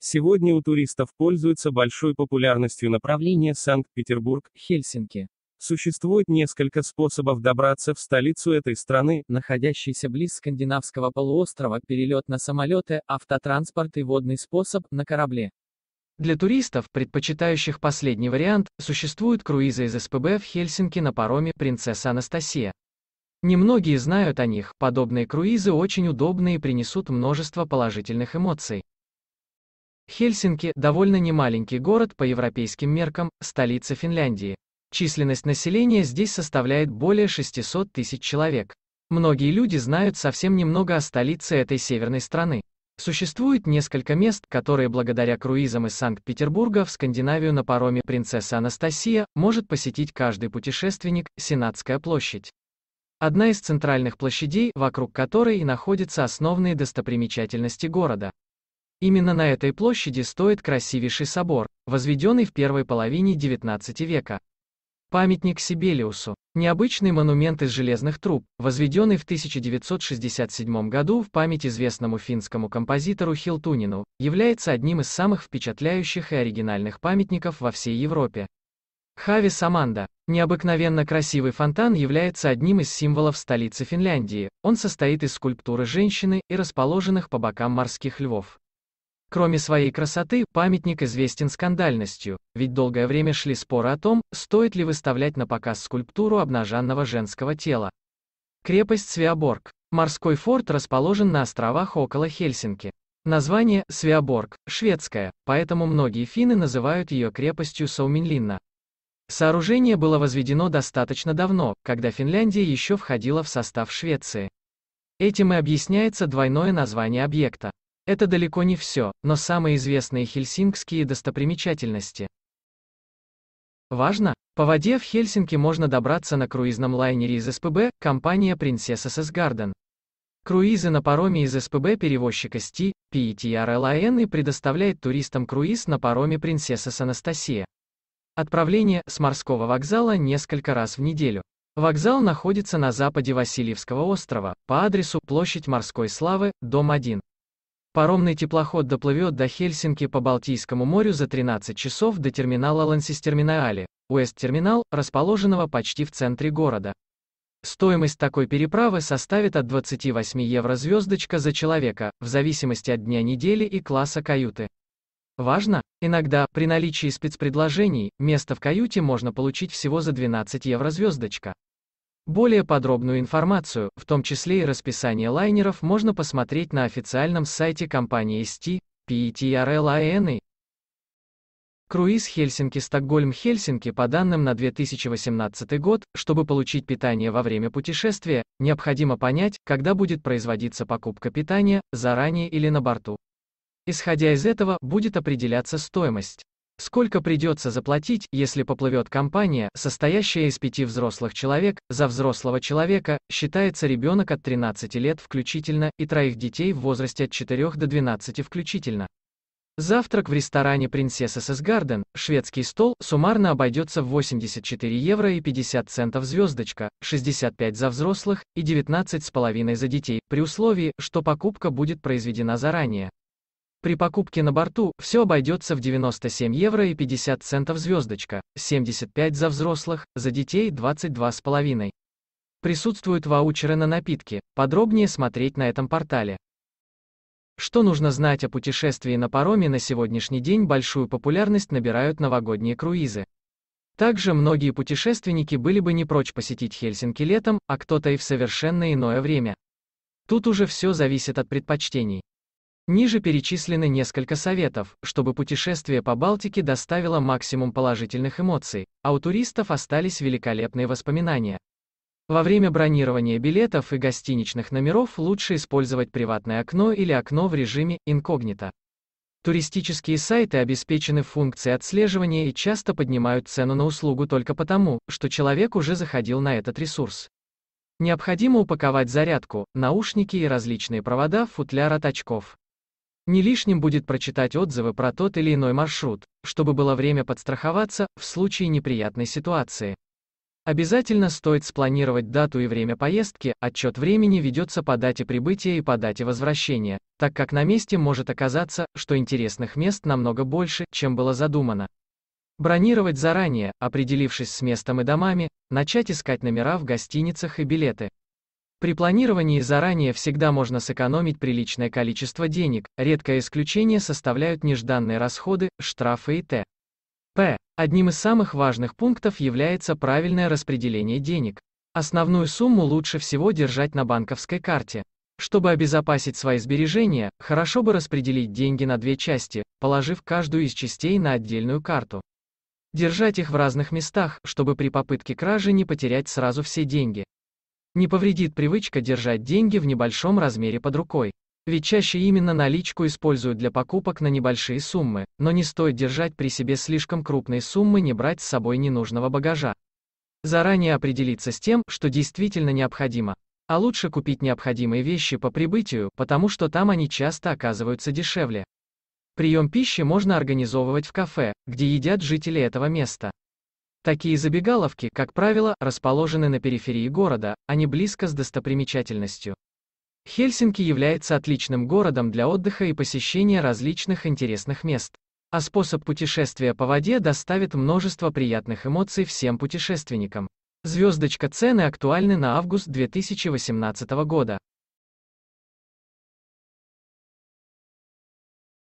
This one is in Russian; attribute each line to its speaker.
Speaker 1: Сегодня у туристов пользуется большой популярностью направление Санкт-Петербург-Хельсинки. Существует несколько способов добраться в столицу этой страны, находящейся близ скандинавского полуострова, перелет на самолеты, автотранспорт и водный способ, на корабле. Для туристов, предпочитающих последний вариант, существуют круизы из СПБ в Хельсинки на пароме «Принцесса Анастасия». Немногие знают о них, подобные круизы очень удобны и принесут множество положительных эмоций. Хельсинки – довольно немаленький город по европейским меркам, столица Финляндии. Численность населения здесь составляет более 600 тысяч человек. Многие люди знают совсем немного о столице этой северной страны. Существует несколько мест, которые благодаря круизам из Санкт-Петербурга в Скандинавию на пароме «Принцесса Анастасия» может посетить каждый путешественник, Сенатская площадь. Одна из центральных площадей, вокруг которой и находятся основные достопримечательности города. Именно на этой площади стоит красивейший собор, возведенный в первой половине XIX века. Памятник Сибелиусу. Необычный монумент из железных труб, возведенный в 1967 году в память известному финскому композитору Хилтунину, является одним из самых впечатляющих и оригинальных памятников во всей Европе. Хави Саманда. Необыкновенно красивый фонтан является одним из символов столицы Финляндии. Он состоит из скульптуры женщины и расположенных по бокам морских львов. Кроме своей красоты, памятник известен скандальностью, ведь долгое время шли споры о том, стоит ли выставлять на показ скульптуру обнаженного женского тела. Крепость Свеоборг. Морской форт расположен на островах около Хельсинки. Название Свеоборг шведское, поэтому многие финны называют ее крепостью Сауминлинна. Сооружение было возведено достаточно давно, когда Финляндия еще входила в состав Швеции. Этим и объясняется двойное название объекта. Это далеко не все, но самые известные хельсингские достопримечательности. Важно, по воде в Хельсинки можно добраться на круизном лайнере из СПБ, компания Princess SS Garden. Круизы на пароме из СПБ перевозчика СТИ, PETRLIN и предоставляет туристам круиз на пароме Принцесса SS Анастасия. Отправление с морского вокзала несколько раз в неделю. Вокзал находится на западе Васильевского острова, по адресу Площадь Морской Славы, дом 1. Паромный теплоход доплывет до Хельсинки по Балтийскому морю за 13 часов до терминала Лансистерминаали, Уэст-терминал, расположенного почти в центре города. Стоимость такой переправы составит от 28 евро звездочка за человека, в зависимости от дня недели и класса каюты. Важно, иногда, при наличии спецпредложений, место в каюте можно получить всего за 12 евро звездочка. Более подробную информацию, в том числе и расписание лайнеров, можно посмотреть на официальном сайте компании ST, PETRLANE. Круиз Хельсинки-Стокгольм-Хельсинки по данным на 2018 год, чтобы получить питание во время путешествия, необходимо понять, когда будет производиться покупка питания, заранее или на борту. Исходя из этого, будет определяться стоимость. Сколько придется заплатить, если поплывет компания, состоящая из пяти взрослых человек, за взрослого человека, считается ребенок от 13 лет включительно, и троих детей в возрасте от 4 до 12 включительно. Завтрак в ресторане «Принцесса Garden, шведский стол, суммарно обойдется в 84 евро и 50 центов звездочка, 65 за взрослых и 19,5 за детей, при условии, что покупка будет произведена заранее. При покупке на борту все обойдется в 97 евро и 50 центов звездочка, 75 за взрослых, за детей 22,5. Присутствуют ваучеры на напитки, подробнее смотреть на этом портале. Что нужно знать о путешествии на пароме на сегодняшний день большую популярность набирают новогодние круизы. Также многие путешественники были бы не прочь посетить Хельсинки летом, а кто-то и в совершенно иное время. Тут уже все зависит от предпочтений. Ниже перечислены несколько советов, чтобы путешествие по Балтике доставило максимум положительных эмоций, а у туристов остались великолепные воспоминания. Во время бронирования билетов и гостиничных номеров лучше использовать приватное окно или окно в режиме инкогнито. Туристические сайты обеспечены функцией отслеживания и часто поднимают цену на услугу только потому, что человек уже заходил на этот ресурс. Необходимо упаковать зарядку, наушники и различные провода в футляр от очков. Не лишним будет прочитать отзывы про тот или иной маршрут, чтобы было время подстраховаться в случае неприятной ситуации. Обязательно стоит спланировать дату и время поездки, отчет времени ведется по дате прибытия и по дате возвращения, так как на месте может оказаться, что интересных мест намного больше, чем было задумано. Бронировать заранее, определившись с местом и домами, начать искать номера в гостиницах и билеты. При планировании заранее всегда можно сэкономить приличное количество денег, редкое исключение составляют нежданные расходы, штрафы и т. п. Одним из самых важных пунктов является правильное распределение денег. Основную сумму лучше всего держать на банковской карте. Чтобы обезопасить свои сбережения, хорошо бы распределить деньги на две части, положив каждую из частей на отдельную карту. Держать их в разных местах, чтобы при попытке кражи не потерять сразу все деньги. Не повредит привычка держать деньги в небольшом размере под рукой. Ведь чаще именно наличку используют для покупок на небольшие суммы, но не стоит держать при себе слишком крупные суммы, не брать с собой ненужного багажа. Заранее определиться с тем, что действительно необходимо. А лучше купить необходимые вещи по прибытию, потому что там они часто оказываются дешевле. Прием пищи можно организовывать в кафе, где едят жители этого места. Такие забегаловки, как правило, расположены на периферии города, а не близко с достопримечательностью. Хельсинки является отличным городом для отдыха и посещения различных интересных мест. А способ путешествия по воде доставит множество приятных эмоций всем путешественникам. Звездочка цены актуальны на август 2018 года.